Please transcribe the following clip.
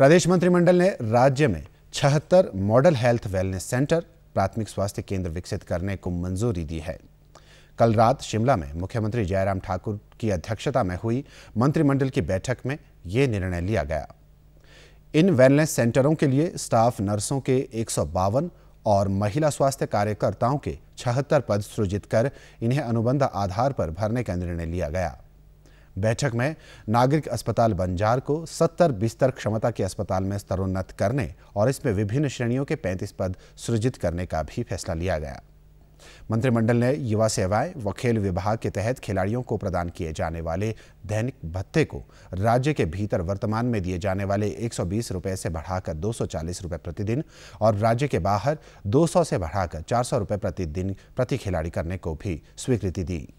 प्रदेश मंत्रिमंडल ने राज्य में छहत्तर मॉडल हेल्थ वेलनेस सेंटर प्राथमिक स्वास्थ्य केंद्र विकसित करने को मंजूरी दी है कल रात शिमला में मुख्यमंत्री जयराम ठाकुर की अध्यक्षता में हुई मंत्रिमंडल की बैठक में ये निर्णय लिया गया इन वेलनेस सेंटरों के लिए स्टाफ नर्सों के एक और महिला स्वास्थ्य कार्यकर्ताओं के छहत्तर पद सृजित कर इन्हें अनुबंध आधार पर भरने का निर्णय लिया गया बैठक में नागरिक अस्पताल बंजार को 70 बिस्तर क्षमता के अस्पताल में स्तरोन्नत करने और इसमें विभिन्न श्रेणियों के 35 पद सृजित करने का भी फैसला लिया गया मंत्रिमंडल ने युवा सेवाएं व खेल विभाग के तहत खिलाड़ियों को प्रदान किए जाने वाले दैनिक भत्ते को राज्य के भीतर वर्तमान में दिए जाने वाले एक रुपए से बढ़ाकर दो रुपए प्रतिदिन और राज्य के बाहर 200 से बढ़ाकर चार रुपए प्रतिदिन प्रति खिलाड़ी करने को भी स्वीकृति दी